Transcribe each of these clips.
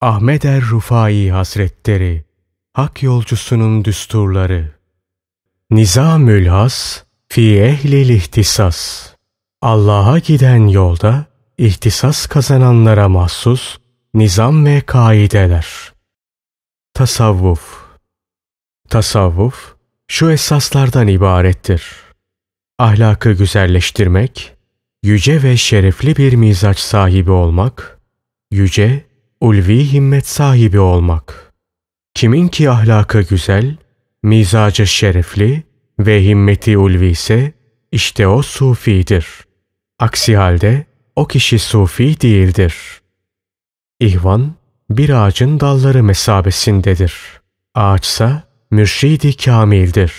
Ahmet er Rufai Hazretleri Hak Yolcusunun Düsturları Nizamül Has Fi Ehlil ihtisas, Allah'a giden yolda ihtisas kazananlara mahsus nizam ve kaideler. Tasavvuf Tasavvuf şu esaslardan ibarettir. Ahlakı güzelleştirmek, yüce ve şerefli bir mizaç sahibi olmak, yüce ulvi himmet sahibi olmak. Kimin ki ahlaka güzel, mizacı şerefli ve himmeti ulvi ise işte o sufidir. Aksi halde o kişi sufi değildir. İhvan bir ağacın dalları mesabesindedir. Ağaçsa mürşidi kamildir.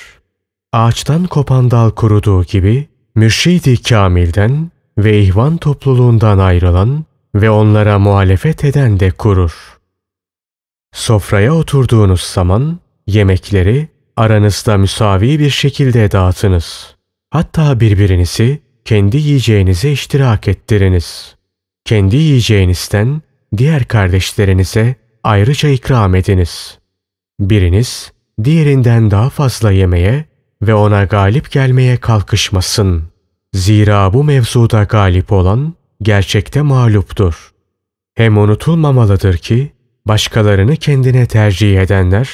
Ağaçtan kopan dal kuruduğu gibi mürşidi kamilden ve ihvan topluluğundan ayrılan ve onlara muhalefet eden de kurur. Sofraya oturduğunuz zaman yemekleri aranızda müsavi bir şekilde dağıtınız. Hatta birbirinizi kendi yiyeceğinize iştirak ettiriniz. Kendi yiyeceğinizden diğer kardeşlerinize ayrıca ikram ediniz. Biriniz diğerinden daha fazla yemeye ve ona galip gelmeye kalkışmasın. Zira bu mevzuda galip olan gerçekte mağluptur. Hem unutulmamalıdır ki başkalarını kendine tercih edenler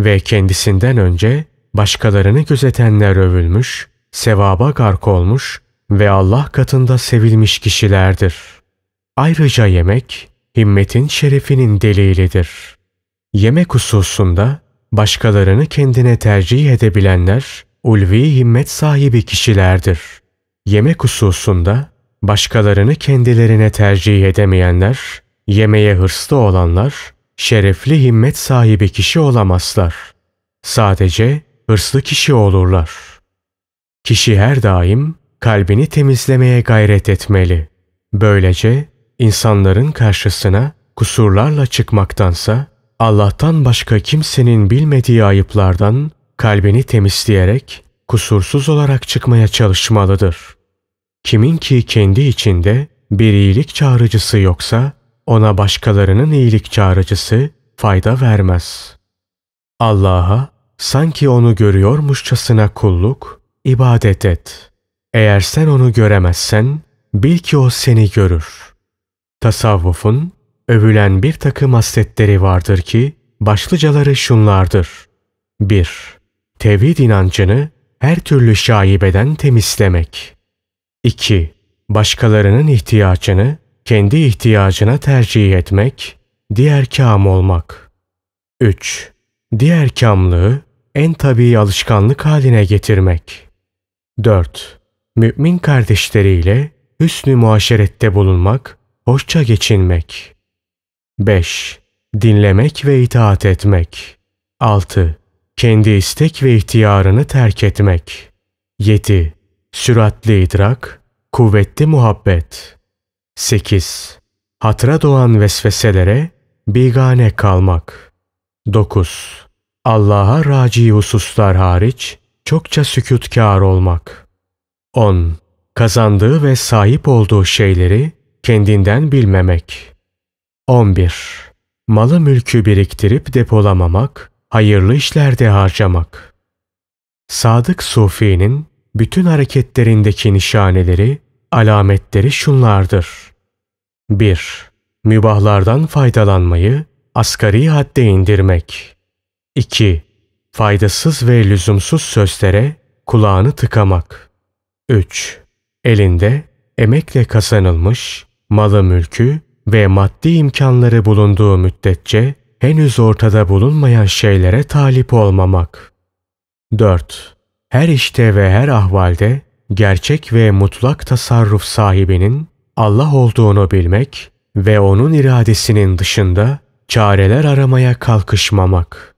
ve kendisinden önce başkalarını gözetenler övülmüş, sevaba gark olmuş ve Allah katında sevilmiş kişilerdir. Ayrıca yemek, himmetin şerefinin delilidir. Yemek hususunda başkalarını kendine tercih edebilenler, ulvi himmet sahibi kişilerdir. Yemek hususunda Başkalarını kendilerine tercih edemeyenler, yemeğe hırslı olanlar, şerefli himmet sahibi kişi olamazlar. Sadece hırslı kişi olurlar. Kişi her daim kalbini temizlemeye gayret etmeli. Böylece insanların karşısına kusurlarla çıkmaktansa Allah'tan başka kimsenin bilmediği ayıplardan kalbini temizleyerek kusursuz olarak çıkmaya çalışmalıdır. Kimin ki kendi içinde bir iyilik çağrıcısı yoksa ona başkalarının iyilik çağrıcısı fayda vermez. Allah'a sanki onu görüyormuşçasına kulluk, ibadet et. Eğer sen onu göremezsen bil ki o seni görür. Tasavvufun övülen bir takım hasletleri vardır ki başlıcaları şunlardır. 1. Tevhid inancını her türlü şaibeden temizlemek. 2. Başkalarının ihtiyacını kendi ihtiyacına tercih etmek, diğer kam olmak. 3. Diğer kamlığı en tabii alışkanlık haline getirmek. 4. Mümin kardeşleriyle hüsnü muaşerette bulunmak, hoşça geçinmek. 5. Dinlemek ve itaat etmek. 6. Kendi istek ve ihtiyarını terk etmek. 7. Süratli idrak, kuvvetli muhabbet. 8. Hatıra doğan vesveselere bigane kalmak. 9. Allah'a raci hususlar hariç çokça sükutkar olmak. 10. Kazandığı ve sahip olduğu şeyleri kendinden bilmemek. 11. Malı mülkü biriktirip depolamamak, hayırlı işlerde harcamak. Sadık Sufi'nin bütün hareketlerindeki nişaneleri, alametleri şunlardır. 1. Mübahlardan faydalanmayı asgari hadde indirmek. 2. Faydasız ve lüzumsuz sözlere kulağını tıkamak. 3. Elinde emekle kazanılmış malı mülkü ve maddi imkanları bulunduğu müddetçe henüz ortada bulunmayan şeylere talip olmamak. 4 her işte ve her ahvalde gerçek ve mutlak tasarruf sahibinin Allah olduğunu bilmek ve onun iradesinin dışında çareler aramaya kalkışmamak.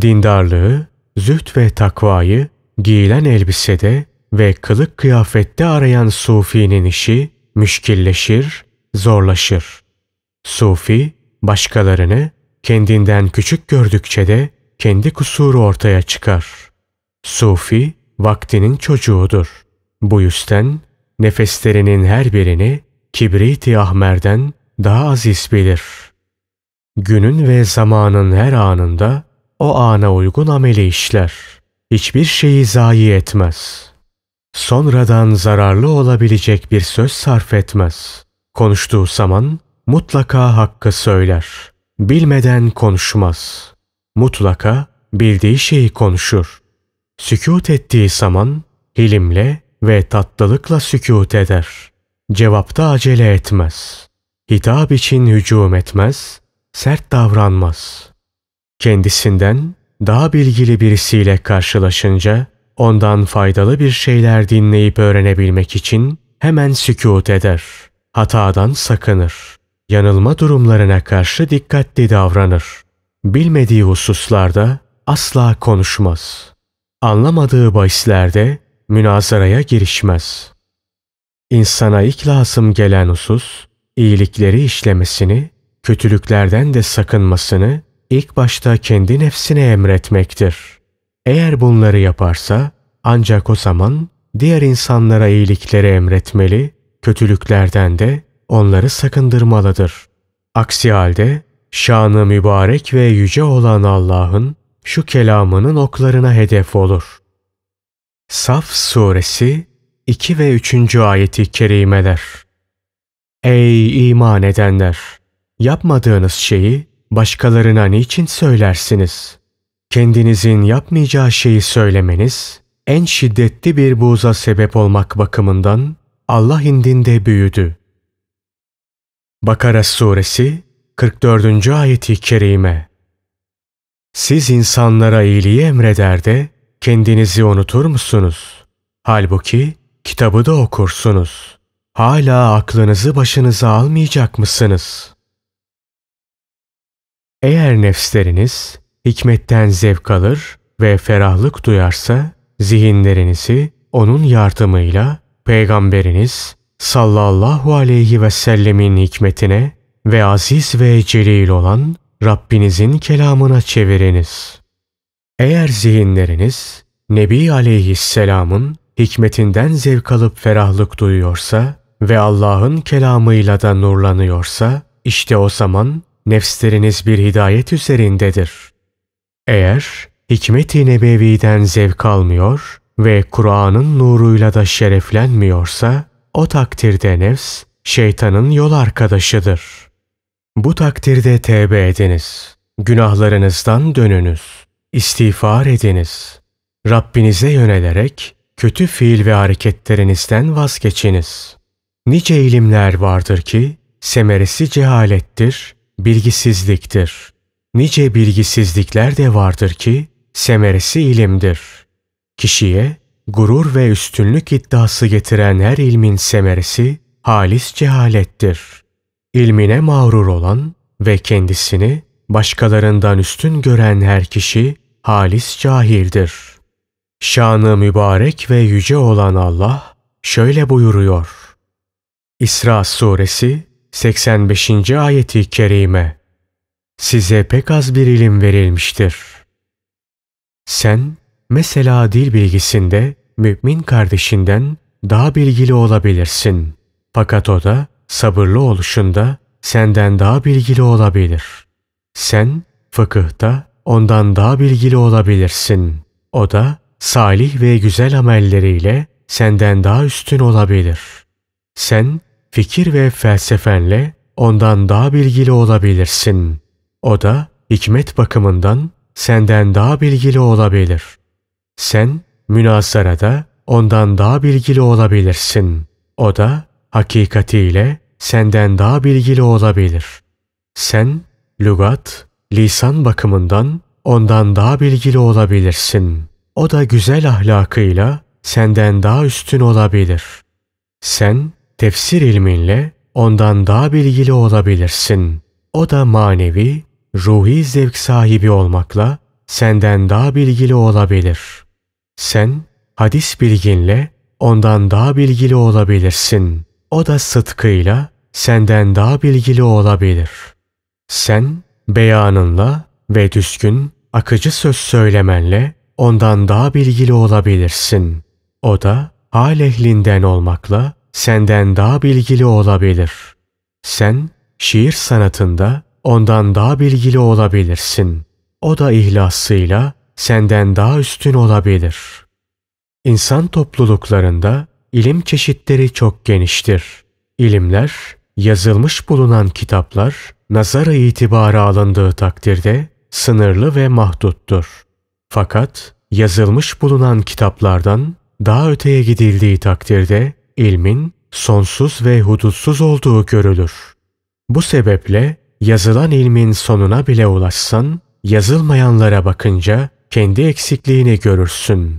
Dindarlığı, züht ve takvayı giyilen elbisede ve kılık kıyafette arayan sufinin işi müşkilleşir, zorlaşır. Sufi, başkalarını kendinden küçük gördükçe de kendi kusuru ortaya çıkar. Sufi vaktinin çocuğudur. Bu yüzden nefeslerinin her birini Kibriti Ahmer'den daha aziz bilir. Günün ve zamanın her anında o ana uygun ameli işler. Hiçbir şeyi zayi etmez. Sonradan zararlı olabilecek bir söz sarf etmez. Konuştuğu zaman mutlaka hakkı söyler. Bilmeden konuşmaz. Mutlaka bildiği şeyi konuşur. Sükût ettiği zaman hilimle ve tatlılıkla sükût eder. Cevapta acele etmez. Hitap için hücum etmez, sert davranmaz. Kendisinden daha bilgili birisiyle karşılaşınca ondan faydalı bir şeyler dinleyip öğrenebilmek için hemen sükût eder. Hatadan sakınır. Yanılma durumlarına karşı dikkatli davranır. Bilmediği hususlarda asla konuşmaz.'' Anlamadığı bahislerde münazaraya girişmez. İnsana ilk lazım gelen husus, iyilikleri işlemesini, kötülüklerden de sakınmasını ilk başta kendi nefsine emretmektir. Eğer bunları yaparsa ancak o zaman diğer insanlara iyilikleri emretmeli, kötülüklerden de onları sakındırmalıdır. Aksi halde şanı mübarek ve yüce olan Allah'ın şu kelamının oklarına hedef olur. Saf Suresi 2 ve 3. ayeti kerimeler. Ey iman edenler! Yapmadığınız şeyi başkalarına niçin söylersiniz? Kendinizin yapmayacağı şeyi söylemeniz, en şiddetli bir buza sebep olmak bakımından Allah indinde büyüdü. Bakara Suresi 44. ayeti kerime siz insanlara iyiliği emreder de kendinizi unutur musunuz? Halbuki kitabı da okursunuz. Hala aklınızı başınıza almayacak mısınız? Eğer nefsleriniz hikmetten zevk alır ve ferahlık duyarsa zihinlerinizi onun yardımıyla peygamberiniz sallallahu aleyhi ve sellemin hikmetine ve aziz ve celil olan Rabbinizin kelamına çeviriniz. Eğer zihinleriniz Nebi Aleyhisselam'ın hikmetinden zevk alıp ferahlık duyuyorsa ve Allah'ın kelamıyla da nurlanıyorsa, işte o zaman nefsleriniz bir hidayet üzerindedir. Eğer hikmeti i nebeviden zevk almıyor ve Kur'an'ın nuruyla da şereflenmiyorsa, o takdirde nefs şeytanın yol arkadaşıdır.'' Bu takdirde tevbe ediniz. Günahlarınızdan dönünüz. İstiğfar ediniz. Rabbinize yönelerek kötü fiil ve hareketlerinizden vazgeçiniz. Nice ilimler vardır ki semeresi cehalettir, bilgisizliktir. Nice bilgisizlikler de vardır ki semeresi ilimdir. Kişiye gurur ve üstünlük iddiası getiren her ilmin semeresi halis cehalettir.'' ilmine mağrur olan ve kendisini başkalarından üstün gören her kişi halis cahildir. Şanı mübarek ve yüce olan Allah şöyle buyuruyor. İsra suresi 85. ayeti kerime Size pek az bir ilim verilmiştir. Sen mesela dil bilgisinde mümin kardeşinden daha bilgili olabilirsin. Fakat o da sabırlı oluşunda senden daha bilgili olabilir. Sen fıkıhta ondan daha bilgili olabilirsin. O da salih ve güzel amelleriyle senden daha üstün olabilir. Sen fikir ve felsefenle ondan daha bilgili olabilirsin. O da hikmet bakımından senden daha bilgili olabilir. Sen münasarada ondan daha bilgili olabilirsin. O da hakikatiyle senden daha bilgili olabilir. Sen lügat, lisan bakımından ondan daha bilgili olabilirsin. O da güzel ahlakıyla senden daha üstün olabilir. Sen tefsir ilminle ondan daha bilgili olabilirsin. O da manevi, ruhi zevk sahibi olmakla senden daha bilgili olabilir. Sen hadis bilginle ondan daha bilgili olabilirsin o da sıdkıyla senden daha bilgili olabilir. Sen beyanınla ve düzgün, akıcı söz söylemenle ondan daha bilgili olabilirsin. O da hal ehlinden olmakla senden daha bilgili olabilir. Sen şiir sanatında ondan daha bilgili olabilirsin. O da ihlasıyla senden daha üstün olabilir. İnsan topluluklarında İlim çeşitleri çok geniştir. İlimler, yazılmış bulunan kitaplar, nazara itibara alındığı takdirde sınırlı ve mahduttur. Fakat yazılmış bulunan kitaplardan daha öteye gidildiği takdirde ilmin sonsuz ve hudutsuz olduğu görülür. Bu sebeple yazılan ilmin sonuna bile ulaşsan, yazılmayanlara bakınca kendi eksikliğini görürsün.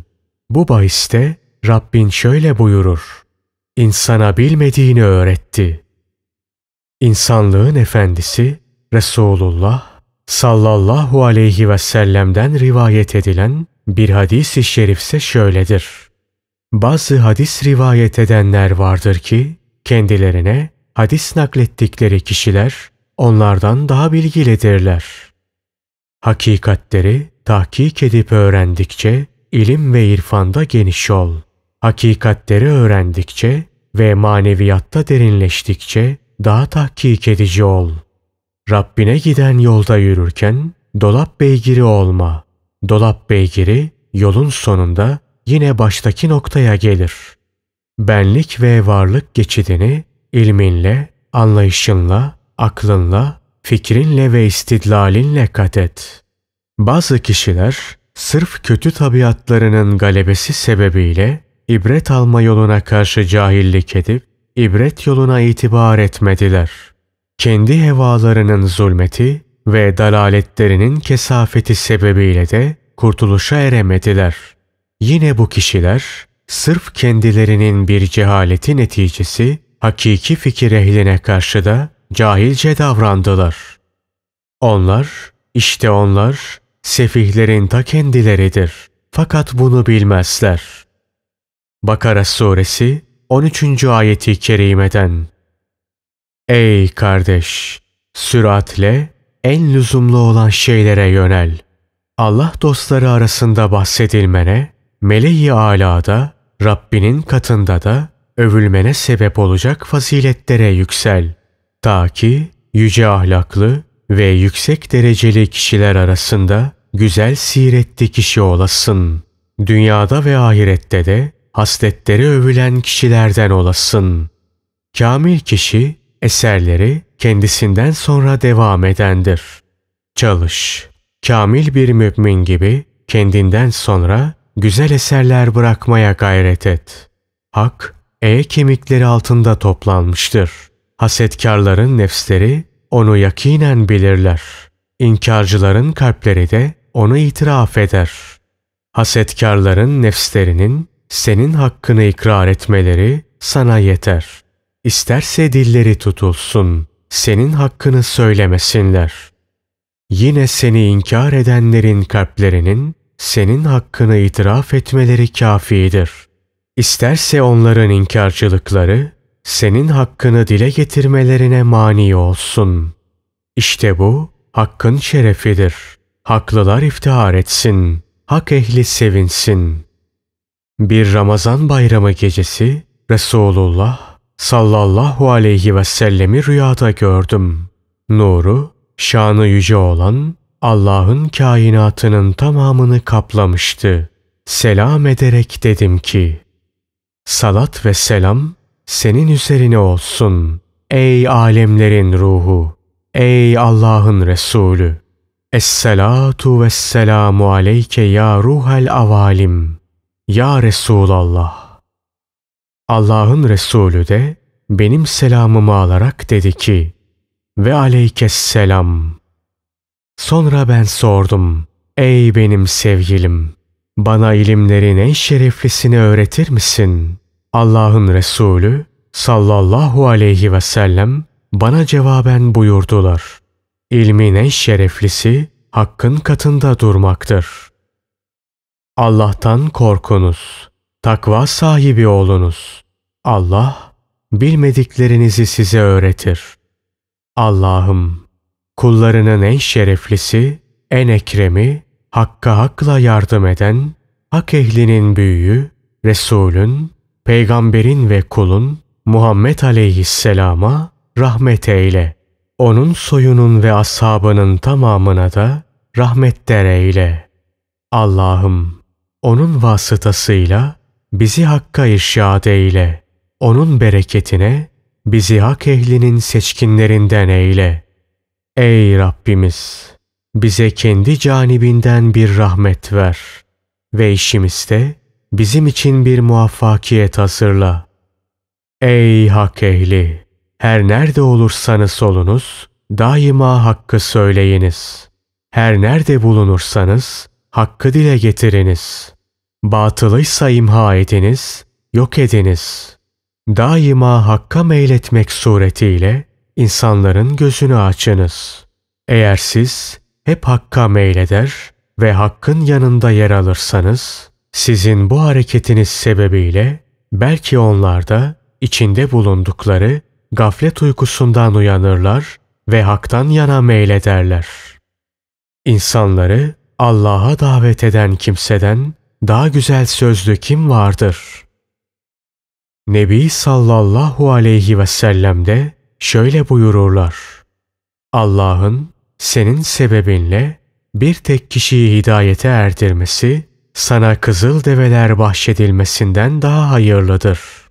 Bu bahiste Rabbin şöyle buyurur. İnsana bilmediğini öğretti. İnsanlığın efendisi Resulullah sallallahu aleyhi ve sellem'den rivayet edilen bir hadis-i şerifse şöyledir. Bazı hadis rivayet edenler vardır ki kendilerine hadis naklettikleri kişiler onlardan daha bilgilidirler. Hakikatleri tahkik edip öğrendikçe ilim ve irfanda geniş ol. Hakikatleri öğrendikçe ve maneviyatta derinleştikçe daha tahkik edici ol. Rabbine giden yolda yürürken dolap beygiri olma. Dolap beygiri yolun sonunda yine baştaki noktaya gelir. Benlik ve varlık geçidini ilminle, anlayışınla, aklınla, fikrinle ve istidlalinle kat et. Bazı kişiler sırf kötü tabiatlarının galebesi sebebiyle ibret alma yoluna karşı cahillik edip, ibret yoluna itibar etmediler. Kendi hevalarının zulmeti ve dalaletlerinin kesafeti sebebiyle de kurtuluşa eremediler. Yine bu kişiler, sırf kendilerinin bir cehaleti neticesi, hakiki fikir ehline karşı da cahilce davrandılar. Onlar, işte onlar, sefihlerin ta kendileridir. Fakat bunu bilmezler.'' Bakara Suresi 13. ayeti kerimeden Ey kardeş! Süratle en lüzumlu olan şeylere yönel. Allah dostları arasında bahsedilmene, meleği alada, Rabbinin katında da övülmene sebep olacak faziletlere yüksel. Ta ki yüce ahlaklı ve yüksek dereceli kişiler arasında güzel siretli kişi olasın. Dünyada ve ahirette de hasletleri övülen kişilerden olasın. Kamil kişi eserleri kendisinden sonra devam edendir. Çalış. Kamil bir mümin gibi kendinden sonra güzel eserler bırakmaya gayret et. Hak, e kemikleri altında toplanmıştır. Hasetkarların nefsleri onu yakinen bilirler. İnkarcıların kalpleri de onu itiraf eder. Hasetkarların nefslerinin senin hakkını ikrar etmeleri sana yeter. İsterse dilleri tutulsun, senin hakkını söylemesinler. Yine seni inkar edenlerin kalplerinin senin hakkını itiraf etmeleri kafidir. İsterse onların inkarcılıkları senin hakkını dile getirmelerine mani olsun. İşte bu hakkın şerefidir. Haklılar iftihar etsin, hak ehli sevinsin.'' Bir Ramazan bayramı gecesi Resulullah sallallahu aleyhi ve sellemi rüyada gördüm. Nuru, şanı yüce olan Allah'ın kainatının tamamını kaplamıştı. Selam ederek dedim ki, Salat ve selam senin üzerine olsun. Ey alemlerin ruhu! Ey Allah'ın Resulü! Esselatu selamu aleyke ya ruhel avalim.'' Ya Resulallah! Allah'ın Resulü de benim selamımı alarak dedi ki ve aleykesselam. Sonra ben sordum. Ey benim sevgilim! Bana ilimlerin en şereflisini öğretir misin? Allah'ın Resulü sallallahu aleyhi ve sellem bana cevaben buyurdular. İlmin en şereflisi hakkın katında durmaktır.'' Allah'tan korkunuz. Takva sahibi olunuz. Allah bilmediklerinizi size öğretir. Allah'ım kullarının en şereflisi, en ekremi, hakka hakla yardım eden, hak ehlinin büyüğü, Resulün, peygamberin ve kulun Muhammed aleyhisselama rahmet eyle. Onun soyunun ve ashabının tamamına da rahmetler eyle. Allah'ım onun vasıtasıyla bizi hakka irşad eyle. Onun bereketine bizi hak ehlinin seçkinlerinden eyle. Ey Rabbimiz! Bize kendi canibinden bir rahmet ver ve işimizde bizim için bir muvaffakiyet hazırla. Ey hak ehli! Her nerede olursanız olunuz, daima hakkı söyleyiniz. Her nerede bulunursanız, hakkı dile getiriniz.'' Batılıysa imha ediniz, yok ediniz. Daima hakka meyletmek suretiyle insanların gözünü açınız. Eğer siz hep hakka meyleder ve hakkın yanında yer alırsanız, sizin bu hareketiniz sebebiyle belki onlar da içinde bulundukları gaflet uykusundan uyanırlar ve haktan yana meylederler. İnsanları Allah'a davet eden kimseden daha güzel sözlü kim vardır? Nebi sallallahu aleyhi ve sellem de şöyle buyururlar. Allah'ın senin sebebinle bir tek kişiyi hidayete erdirmesi, sana kızıl develer bahşedilmesinden daha hayırlıdır.''